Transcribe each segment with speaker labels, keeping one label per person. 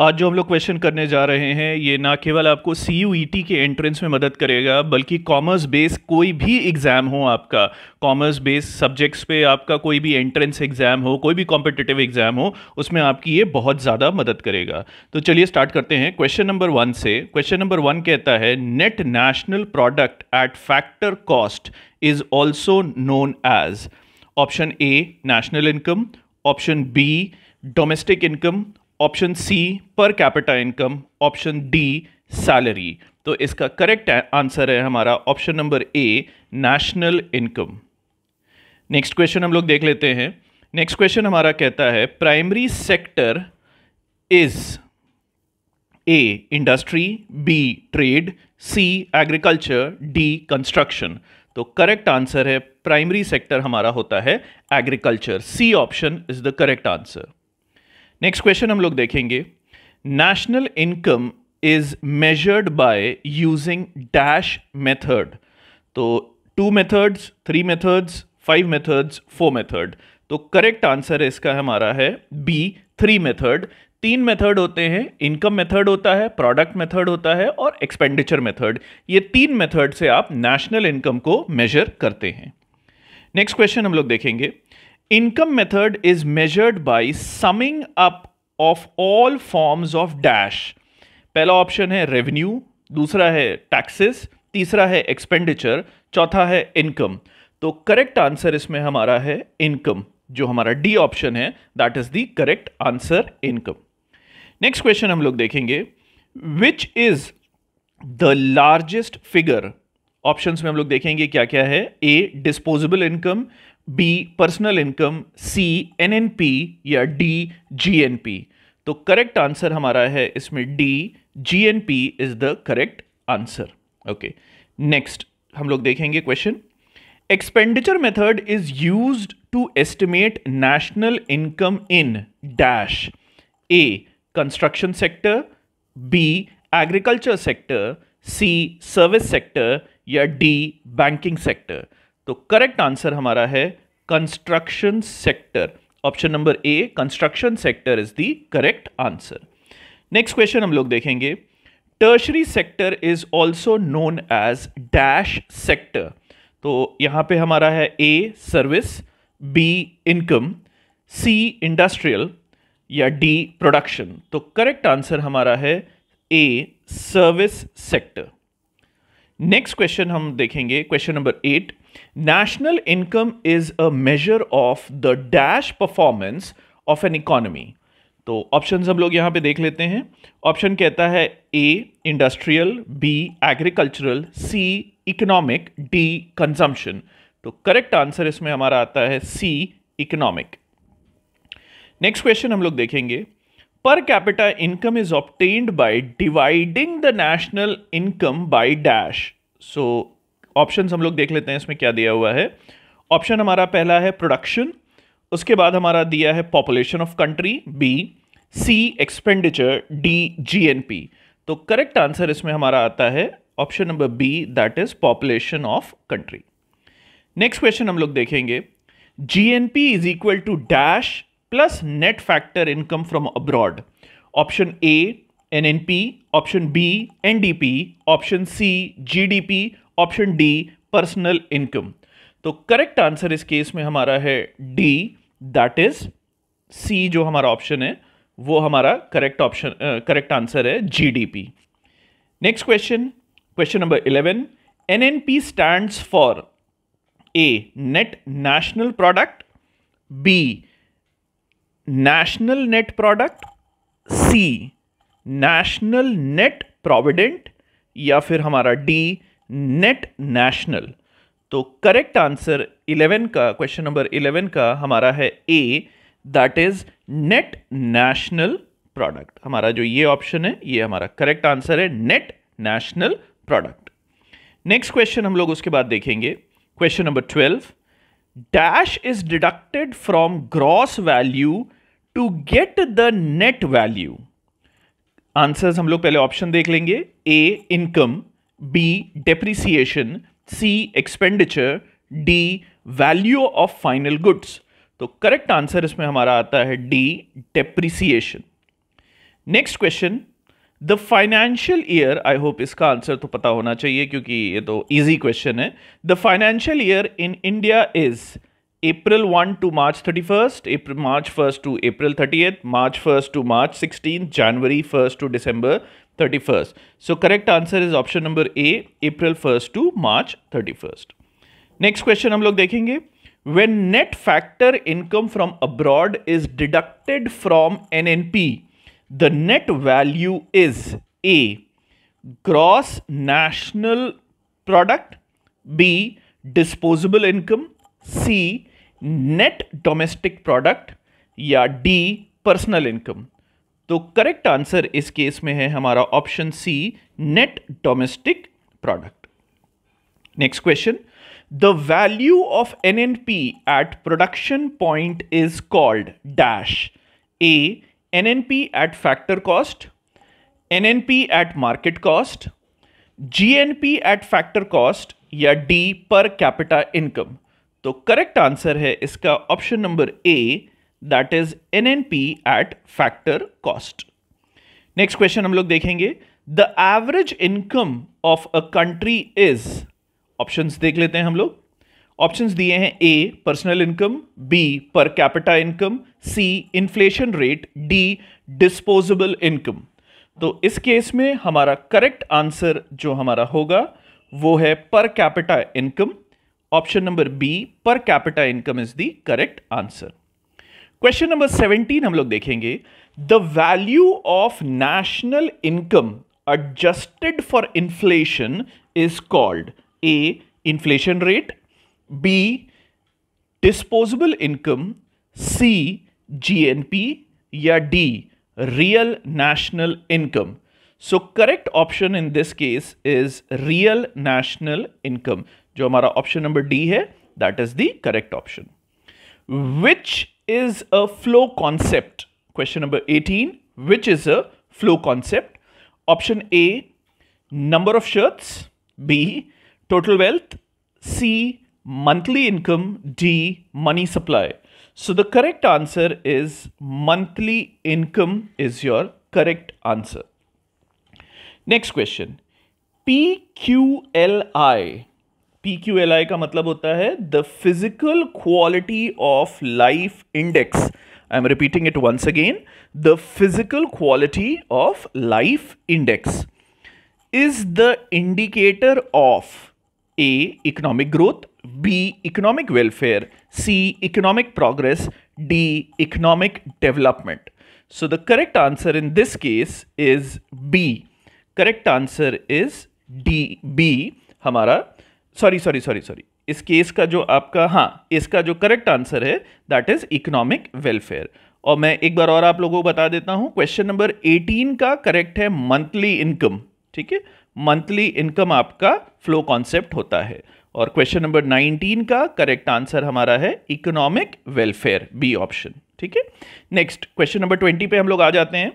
Speaker 1: आज जो हम लोग क्वेश्चन करने जा रहे हैं ये ना केवल आपको सी यू ई टी के एंट्रेंस में मदद करेगा बल्कि कॉमर्स बेस कोई भी एग्ज़ाम हो आपका कॉमर्स बेस सब्जेक्ट्स पे आपका कोई भी एंट्रेंस एग्ज़ाम हो कोई भी कॉम्पिटिटिव एग्ज़ाम हो उसमें आपकी ये बहुत ज़्यादा मदद करेगा तो चलिए स्टार्ट करते हैं क्वेश्चन नंबर वन से क्वेश्चन नंबर वन कहता है net national product at factor cost is also known as option A national income option B domestic income option C per capita income option D salary तो इसका correct answer है हमारा option number A national income next question हम लोग देख लेते हैं next question हमारा कहता है primary sector is A industry B trade C agriculture D construction तो करेक्ट आंसर है प्राइमरी सेक्टर हमारा होता है agriculture C option is the correct answer next question हम लोग देखेंगे national income is measured by using dash method तो two methods three methods five methods four method तो करेक्ट आंसर इसका हमारा है बी थ्री मेथड तीन मेथड होते हैं इनकम मेथड होता है प्रोडक्ट मेथड होता है और एक्सपेंडिचर मेथड ये तीन मेथड से आप नेशनल इनकम को मेजर करते हैं नेक्स्ट क्वेश्चन हम लोग देखेंगे income method is measured by summing up of all forms of dash पहला ऑप्शन है रेवेन्यू दूसरा है टैक्सेस तीसरा है एक्सपेंडिचर चौथा है इनकम तो करेक्ट आंसर इसमें हमारा है इनकम जो हमारा डी ऑप्शन है that is the correct answer income next question हम लोग देखेंगे which is the largest figure options में हम लोग देखेंगे क्या क्या है A disposable income B personal income C N N P या डी जी एन पी तो करेक्ट आंसर हमारा है इसमें D G N P is the correct answer okay next हम लोग देखेंगे question expenditure method is use to estimate national income in dash A construction sector B agriculture sector C service sector या D banking sector तो correct answer हमारा है construction sector option number A construction sector is the correct answer next question हम लोग देखेंगे tertiary sector is also known as dash sector तो यहां पे हमारा है A service B income C industrial या डी प्रोडक्शन तो करेक्ट आंसर हमारा है A service sector next question हम देखेंगे question number eight national income is a measure of the dash performance of an economy. तो ऑप्शन हम लोग यहाँ पे देख लेते हैं ऑप्शन कहता है A industrial B agricultural C economic D consumption तो करेक्ट आंसर इसमें हमारा आता है सी इकोनॉमिक नेक्स्ट क्वेश्चन हम लोग देखेंगे per capita income is obtained by dividing the national income by dash so option हम लोग देख लेते हैं इसमें क्या दिया हुआ है ऑप्शन हमारा पहला है प्रोडक्शन उसके बाद हमारा दिया है population of country B C expenditure D GNP तो करेक्ट आंसर इसमें हमारा आता है option number B that is population of country next question हम लोग देखेंगे GNP is equal to dash plus net factor income from abroad option A NNP option B NDP option C GDP option D personal income तो correct answer इस case में हमारा है D that is सी जो हमारा ऑप्शन है वो हमारा करेक्ट ऑप्शन करेक्ट आंसर है GDP next question question number eleven NNP stands for A net national product B national net product C national net provident या फिर हमारा डी नेट नेशनल तो करेक्ट आंसर 11 का question number 11 का हमारा है A that is net national product हमारा जो ये ऑप्शन है ये हमारा करेक्ट आंसर है net national product next question हम लोग उसके बाद देखेंगे question number twelve dash is deducted from gross value to get the net value answers हम लोग पहले ऑप्शन देख लेंगे A income B. Depreciation. C. Expenditure. D. Value of final goods. तो करेक्ट आंसर इसमें हमारा आता है D depreciation next question the financial year I hope इसका आंसर तो पता होना चाहिए क्योंकि ये तो इजी क्वेश्चन है the financial year in India is April one to March thirty first March first to April thirtieth March first to March sixteen January first to December 31st. So correct answer is option number A, April 1st to March 31st. Next question we will see. When net factor income from abroad is deducted from NNP, the net value is A, gross national product, B, disposable income, C, net domestic product, या D, personal income. तो correct answer इस case में है हमारा option C net domestic product next question the value of N N P at production point is called dash A N N P at factor cost N N P at market cost G N P at factor cost या D per capita income तो correct answer है इसका option number A that is N N P at factor cost next question हम लोग देखेंगे the average income of a country is option देख लेते हैं हम लोग ऑप्शन दिए हैं A personal income B per capita income C inflation rate D disposable income तो इस केस में हमारा करेक्ट आंसर जो हमारा होगा वो है per capita income option number B per capita income is the correct answer question number seventeen हम लोग देखेंगे the value of national income adjusted for inflation is called A inflation rate B disposable income C GNP या D real national income so correct option in this case is real national income जो हमारा option number D है that is the correct option which is a flow concept? Question number 18, which is a flow concept? Option A, number of shirts. B, total wealth. C, monthly income. D, money supply. So the correct answer is monthly income is your correct answer. Next question. PQLI P Q L I का मतलब होता है the physical quality of life index I am repeating it once again the physical quality of life index is the indicator of A economic growth B economic welfare C economic progress D economic development so the correct answer in this case is B correct answer is D B हमारा sorry sorry sorry sorry इस case का जो आपका हाँ इसका जो correct answer है that is economic welfare और मैं एक बार और आप लोगों को बता देता हूँ क्वेश्चन नंबर 18 का करेक्ट है मंथली इनकम ठीक है मंथली इनकम आपका फ्लो कॉन्सेप्ट होता है और क्वेश्चन नंबर 19 का करेक्ट आंसर हमारा है इकोनॉमिक वेलफेयर बी ऑप्शन ठीक है नेक्स्ट क्वेश्चन नंबर 20 पे हम लोग आ जाते हैं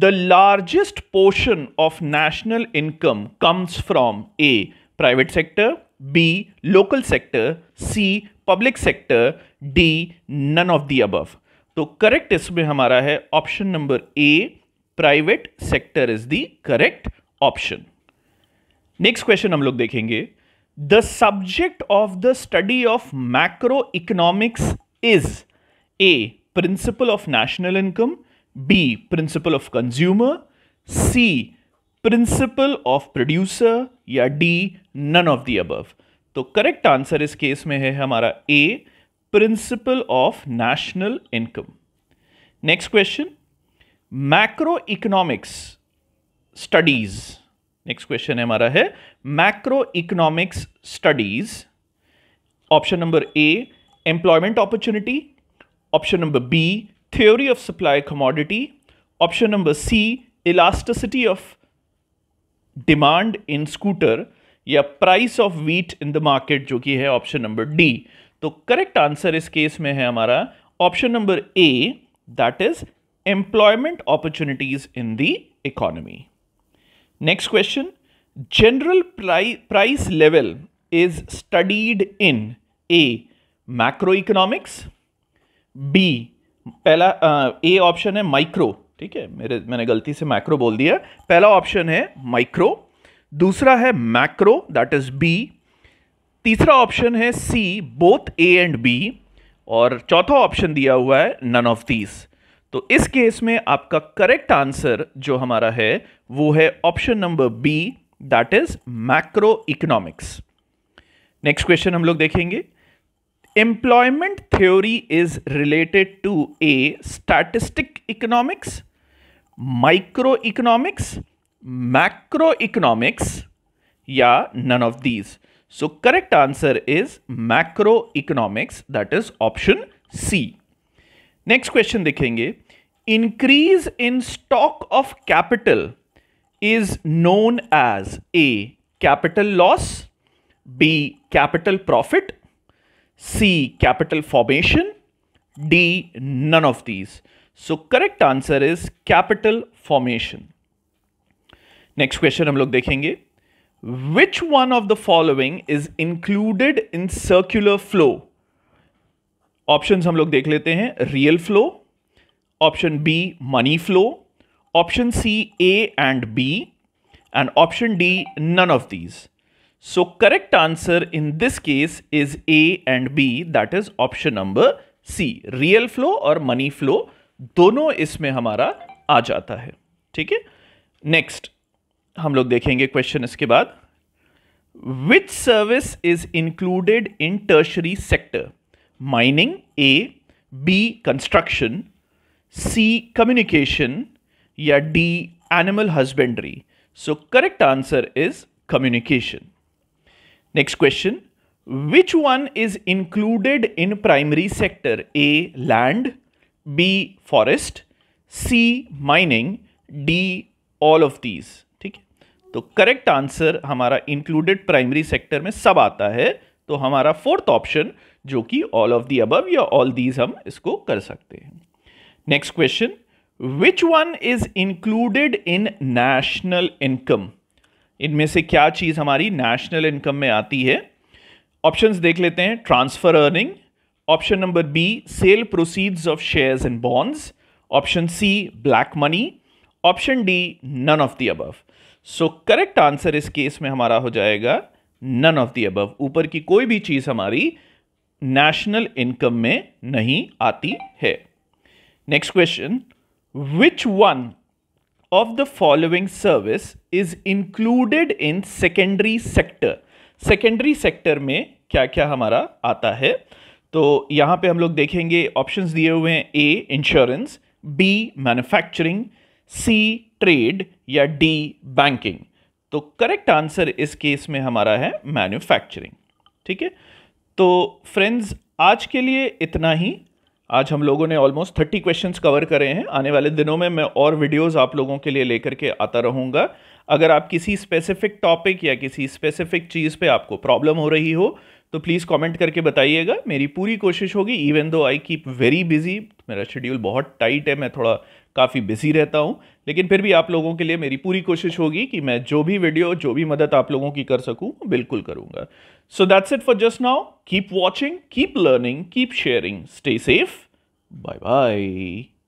Speaker 1: the largest portion of national income comes from A private sector B. Local sector. C. Public sector. D. None of the above. तो करेक्ट इसमें हमारा है option number A private sector is the correct option next question हम लोग देखेंगे the subject of the study of macro economics is A principle of national income B principle of consumer C principle of producer या D none of the above तो correct answer इस case में है हमारा A principle of national income next question macro economics studies next question है हमारा है macro economics studies option number A employment opportunity option number B theory of supply commodity option number C elasticity of demand in scooter या price of wheat in the market जो कि है option number D तो correct answer इस case में है हमारा option number A that is employment opportunities in the economy next question general price level is studied in A macro economics B पहला A option है माइक्रो ठीक है मेरे मैंने गलती से मैक्रो बोल दिया पहला ऑप्शन है माइक्रो दूसरा है मैक्रो दैट इज बी तीसरा ऑप्शन है C both A and B और चौथा ऑप्शन दिया हुआ है नन ऑफ दीज तो इस केस में आपका करेक्ट आंसर जो हमारा है वो है option number B that is macro economics next question हम लोग देखेंगे employment theory is related to A statistic economics microeconomics, macroeconomics, yeah, none of these. So correct answer is macroeconomics, that is option C. Next question देखेंगे Increase in stock of capital is known as A. Capital loss, B. Capital profit, C. Capital formation, D. None of these. So correct answer is capital formation next question हम लोग देखेंगे which one of the following is included in circular flow option हम लोग देख लेते हैं real flow option B money flow option C A and B and option D none of these. So correct answer in this case is A and B that is option number C real flow or money flow दोनों इसमें हमारा आ जाता है ठीक है next हम लोग देखेंगे क्वेश्चन इसके बाद which service is included in tertiary sector mining A B construction C communication या D animal husbandry so correct answer is communication next question which one is included in primary sector A land B forest C mining D all of these ठीक है तो correct answer हमारा included primary sector में सब आता है तो हमारा फोर्थ ऑप्शन जो कि ऑल ऑफ दी अबव या ऑल दीज हम इसको कर सकते हैं next question which one is included in national income इनमें से क्या चीज़ हमारी नेशनल इनकम में आती है ऑप्शंस देख लेते हैं transfer earning option number B sale proceeds of shares and bonds option C black money option D none of the above so correct answer इस केस में हमारा हो जाएगा नन ऑफ दी अबव ऊपर की कोई भी चीज हमारी नेशनल इनकम में नहीं आती है next question which one of the following service is included in secondary sector secondary sector में क्या क्या हमारा आता है तो यहाँ पे हम लोग देखेंगे ऑप्शंस दिए हुए हैं A insurance B manufacturing C trade या डी बैंकिंग तो करेक्ट आंसर इस केस में हमारा है मैन्युफैक्चरिंग ठीक है तो फ्रेंड्स आज के लिए इतना ही आज हम लोगों ने ऑलमोस्ट थर्टी क्वेश्चंस कवर करे हैं आने वाले दिनों में मैं और वीडियोस आप लोगों के लिए लेकर के आता रहूँगा अगर आप किसी स्पेसिफिक टॉपिक या किसी स्पेसिफिक चीज़ पे आपको प्रॉब्लम हो रही हो तो प्लीज़ कमेंट करके बताइएगा मेरी पूरी कोशिश होगी even though I keep very busy मेरा शेड्यूल बहुत टाइट है मैं थोड़ा काफ़ी बिजी रहता हूँ लेकिन फिर भी आप लोगों के लिए मेरी पूरी कोशिश होगी कि मैं जो भी वीडियो जो भी मदद आप लोगों की कर सकूँ बिल्कुल करूँगा so that's it for just now keep watching keep learning keep sharing stay safe bye bye